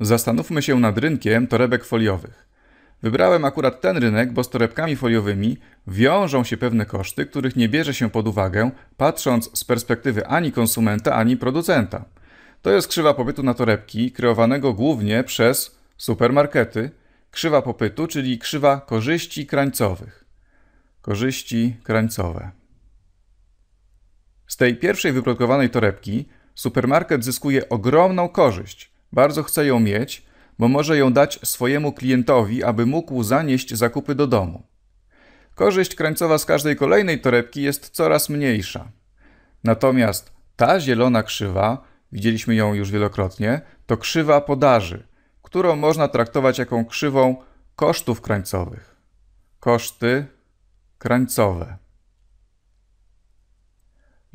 Zastanówmy się nad rynkiem torebek foliowych. Wybrałem akurat ten rynek, bo z torebkami foliowymi wiążą się pewne koszty, których nie bierze się pod uwagę, patrząc z perspektywy ani konsumenta, ani producenta. To jest krzywa popytu na torebki, kreowanego głównie przez supermarkety, krzywa popytu, czyli krzywa korzyści krańcowych. Korzyści krańcowe. Z tej pierwszej wyprodukowanej torebki supermarket zyskuje ogromną korzyść – bardzo chce ją mieć, bo może ją dać swojemu klientowi, aby mógł zanieść zakupy do domu. Korzyść krańcowa z każdej kolejnej torebki jest coraz mniejsza. Natomiast ta zielona krzywa, widzieliśmy ją już wielokrotnie, to krzywa podaży, którą można traktować jako krzywą kosztów krańcowych. Koszty krańcowe.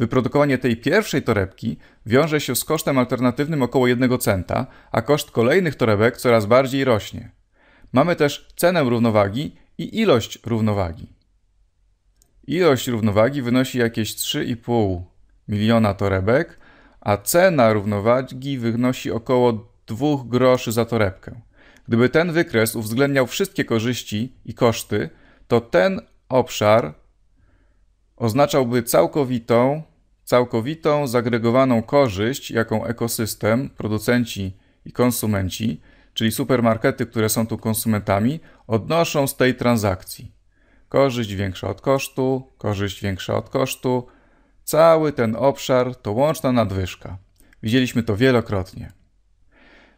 Wyprodukowanie tej pierwszej torebki wiąże się z kosztem alternatywnym około 1 centa, a koszt kolejnych torebek coraz bardziej rośnie. Mamy też cenę równowagi i ilość równowagi. Ilość równowagi wynosi jakieś 3,5 miliona torebek, a cena równowagi wynosi około 2 groszy za torebkę. Gdyby ten wykres uwzględniał wszystkie korzyści i koszty, to ten obszar oznaczałby całkowitą Całkowitą zagregowaną korzyść, jaką ekosystem, producenci i konsumenci, czyli supermarkety, które są tu konsumentami, odnoszą z tej transakcji. Korzyść większa od kosztu, korzyść większa od kosztu. Cały ten obszar to łączna nadwyżka. Widzieliśmy to wielokrotnie.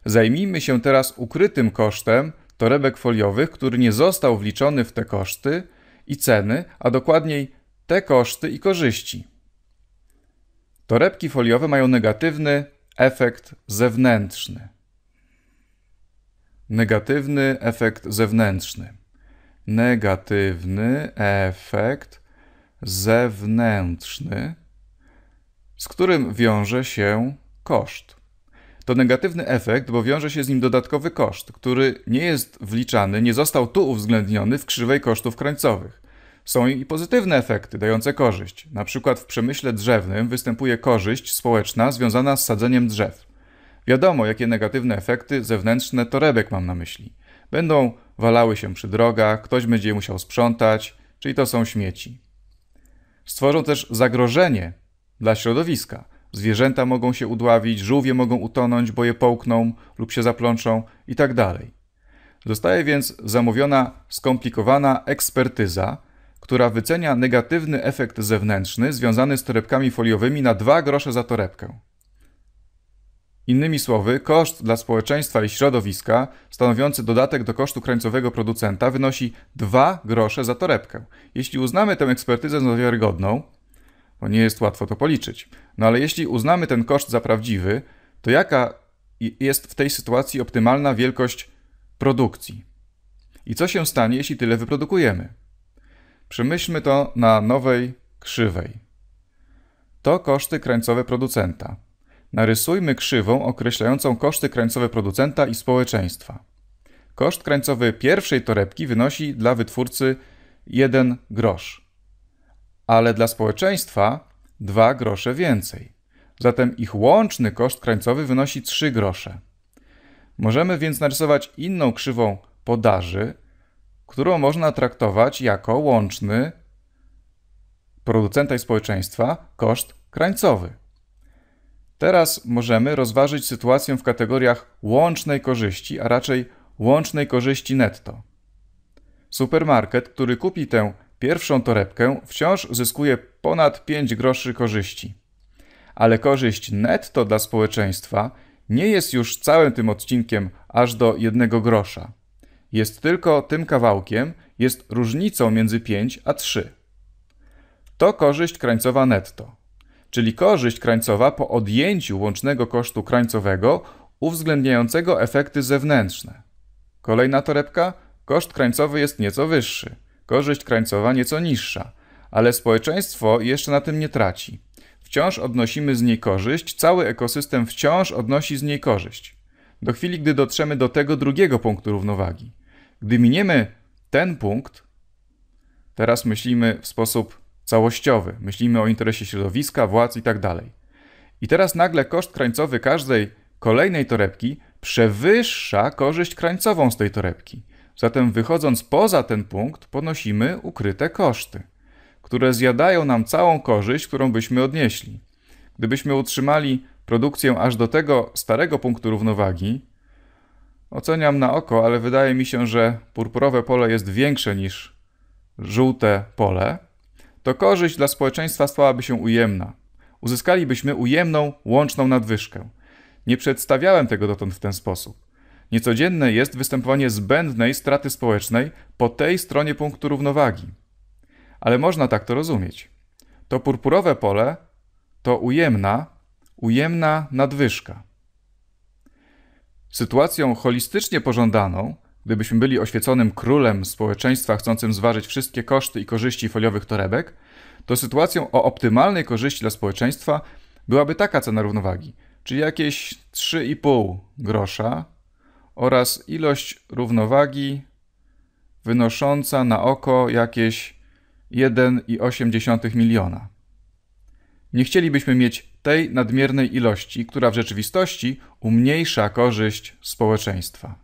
Zajmijmy się teraz ukrytym kosztem torebek foliowych, który nie został wliczony w te koszty i ceny, a dokładniej te koszty i korzyści. Torebki foliowe mają negatywny efekt zewnętrzny. Negatywny efekt zewnętrzny. Negatywny efekt zewnętrzny, z którym wiąże się koszt. To negatywny efekt, bo wiąże się z nim dodatkowy koszt, który nie jest wliczany, nie został tu uwzględniony w krzywej kosztów krańcowych. Są i pozytywne efekty dające korzyść. Na przykład w przemyśle drzewnym występuje korzyść społeczna związana z sadzeniem drzew. Wiadomo, jakie negatywne efekty zewnętrzne torebek mam na myśli. Będą walały się przy drogach, ktoś będzie je musiał sprzątać, czyli to są śmieci. Stworzą też zagrożenie dla środowiska. Zwierzęta mogą się udławić, żółwie mogą utonąć, bo je połkną lub się zaplączą itd. Tak Zostaje więc zamówiona skomplikowana ekspertyza, która wycenia negatywny efekt zewnętrzny związany z torebkami foliowymi na 2 grosze za torebkę. Innymi słowy, koszt dla społeczeństwa i środowiska, stanowiący dodatek do kosztu krańcowego producenta, wynosi 2 grosze za torebkę. Jeśli uznamy tę ekspertyzę za wiarygodną, bo nie jest łatwo to policzyć, no ale jeśli uznamy ten koszt za prawdziwy, to jaka jest w tej sytuacji optymalna wielkość produkcji? I co się stanie, jeśli tyle wyprodukujemy? Przemyślmy to na nowej krzywej. To koszty krańcowe producenta. Narysujmy krzywą określającą koszty krańcowe producenta i społeczeństwa. Koszt krańcowy pierwszej torebki wynosi dla wytwórcy 1 grosz, ale dla społeczeństwa 2 grosze więcej. Zatem ich łączny koszt krańcowy wynosi 3 grosze. Możemy więc narysować inną krzywą podaży którą można traktować jako łączny producenta i społeczeństwa koszt krańcowy. Teraz możemy rozważyć sytuację w kategoriach łącznej korzyści, a raczej łącznej korzyści netto. Supermarket, który kupi tę pierwszą torebkę, wciąż zyskuje ponad 5 groszy korzyści. Ale korzyść netto dla społeczeństwa nie jest już całym tym odcinkiem aż do 1 grosza jest tylko tym kawałkiem, jest różnicą między 5 a 3. To korzyść krańcowa netto, czyli korzyść krańcowa po odjęciu łącznego kosztu krańcowego uwzględniającego efekty zewnętrzne. Kolejna torebka, koszt krańcowy jest nieco wyższy, korzyść krańcowa nieco niższa, ale społeczeństwo jeszcze na tym nie traci. Wciąż odnosimy z niej korzyść, cały ekosystem wciąż odnosi z niej korzyść. Do chwili, gdy dotrzemy do tego drugiego punktu równowagi – gdy miniemy ten punkt, teraz myślimy w sposób całościowy. Myślimy o interesie środowiska, władz tak dalej. I teraz nagle koszt krańcowy każdej kolejnej torebki przewyższa korzyść krańcową z tej torebki. Zatem wychodząc poza ten punkt, ponosimy ukryte koszty, które zjadają nam całą korzyść, którą byśmy odnieśli. Gdybyśmy utrzymali produkcję aż do tego starego punktu równowagi, Oceniam na oko, ale wydaje mi się, że purpurowe pole jest większe niż żółte pole, to korzyść dla społeczeństwa stałaby się ujemna. Uzyskalibyśmy ujemną, łączną nadwyżkę. Nie przedstawiałem tego dotąd w ten sposób. Niecodzienne jest występowanie zbędnej straty społecznej po tej stronie punktu równowagi. Ale można tak to rozumieć. To purpurowe pole to ujemna, ujemna nadwyżka. Sytuacją holistycznie pożądaną, gdybyśmy byli oświeconym królem społeczeństwa chcącym zważyć wszystkie koszty i korzyści foliowych torebek, to sytuacją o optymalnej korzyści dla społeczeństwa byłaby taka cena równowagi, czyli jakieś 3,5 grosza oraz ilość równowagi wynosząca na oko jakieś 1,8 miliona. Nie chcielibyśmy mieć tej nadmiernej ilości, która w rzeczywistości umniejsza korzyść społeczeństwa.